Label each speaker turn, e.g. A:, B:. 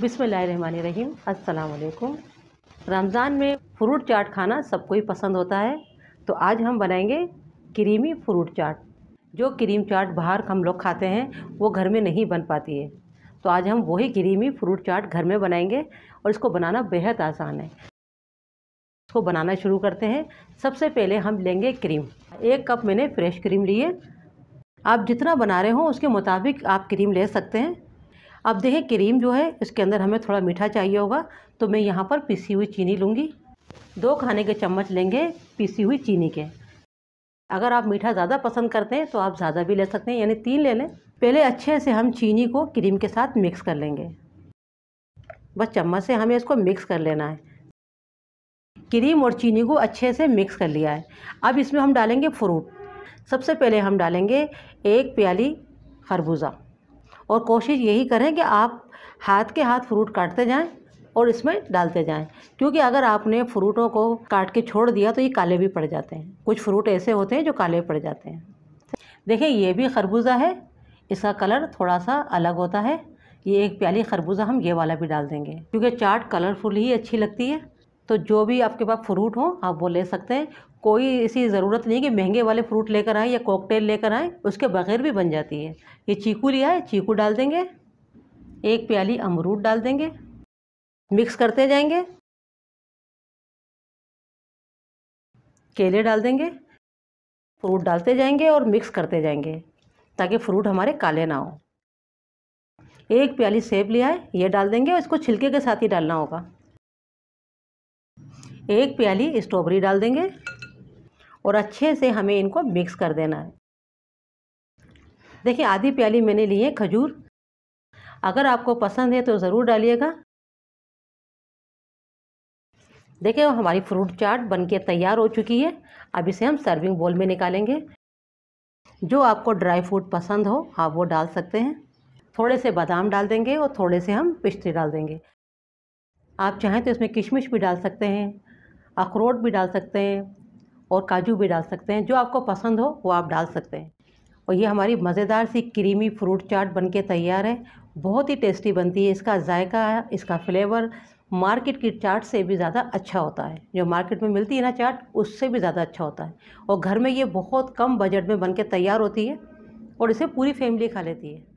A: बिसमीम अल्लाम रमज़ान में फ्रूट चाट खाना सबको ही पसंद होता है तो आज हम बनाएंगे क्रीमी फ्रूट चाट जो क्रीम चाट बाहर हम लोग खाते हैं वो घर में नहीं बन पाती है तो आज हम वही क्रीमी फ्रूट चाट घर में बनाएंगे और इसको बनाना बेहद आसान है इसको बनाना शुरू करते हैं सबसे पहले हम लेंगे क्रीम एक कप मैंने फ्रेश क्रीम ली है आप जितना बना रहे हो उसके मुताबिक आप क्रीम ले सकते हैं अब देखें क्रीम जो है इसके अंदर हमें थोड़ा मीठा चाहिए होगा तो मैं यहाँ पर पीसी हुई चीनी लूँगी दो खाने के चम्मच लेंगे पीसी हुई चीनी के अगर आप मीठा ज़्यादा पसंद करते हैं तो आप ज़्यादा भी ले सकते हैं यानी तीन ले लें पहले अच्छे से हम चीनी को क्रीम के साथ मिक्स कर लेंगे बस चम्मच से हमें इसको मिक्स कर लेना है क्रीम और चीनी को अच्छे से मिक्स कर लिया है अब इसमें हम डालेंगे फ्रूट सबसे पहले हम डालेंगे एक प्याली खरबूजा और कोशिश यही करें कि आप हाथ के हाथ फ्रूट काटते जाएं और इसमें डालते जाएं क्योंकि अगर आपने फ्रूटों को काट के छोड़ दिया तो ये काले भी पड़ जाते हैं कुछ फ्रूट ऐसे होते हैं जो काले पड़ जाते हैं देखिए ये भी खरबूजा है इसका कलर थोड़ा सा अलग होता है ये एक प्याली खरबूजा हम ये वाला भी डाल देंगे क्योंकि चाट कलरफुल ही अच्छी लगती है तो जो भी आपके पास फ्रूट हो आप वो ले सकते हैं कोई ऐसी ज़रूरत नहीं कि महंगे वाले फ्रूट लेकर आएँ या कॉकटेल लेकर आएँ उसके बगैर भी बन जाती है ये चीकू लिया है चीकू डाल देंगे एक प्याली अमरूद डाल देंगे मिक्स करते जाएंगे केले डाल देंगे फ्रूट डालते जाएंगे और मिक्स करते जाएंगे ताकि फ्रूट हमारे काले ना हो एक प्याली सेब लिया है ये डाल देंगे और इसको छिलके के साथ ही डालना होगा एक प्याली स्ट्रॉबेरी डाल देंगे और अच्छे से हमें इनको मिक्स कर देना है देखिए आधी प्याली मैंने ली है खजूर अगर आपको पसंद है तो ज़रूर डालिएगा देखिए हमारी फ्रूट चाट बनके तैयार हो चुकी है अब इसे हम सर्विंग बोल में निकालेंगे जो आपको ड्राई फ्रूट पसंद हो आप वो डाल सकते हैं थोड़े से बादाम डाल देंगे और थोड़े से हम पिस्ते डाल देंगे आप चाहें तो इसमें किशमिश भी डाल सकते हैं अखरोट भी डाल सकते हैं और काजू भी डाल सकते हैं जो आपको पसंद हो वो आप डाल सकते हैं और ये हमारी मज़ेदार सी क्रीमी फ्रूट चाट बनके तैयार है बहुत ही टेस्टी बनती है इसका जायका इसका फ्लेवर मार्केट की चाट से भी ज़्यादा अच्छा होता है जो मार्केट में मिलती है ना चाट उससे भी ज़्यादा अच्छा होता है और घर में ये बहुत कम बजट में बन के तैयार होती है और इसे पूरी फैमिली खा लेती है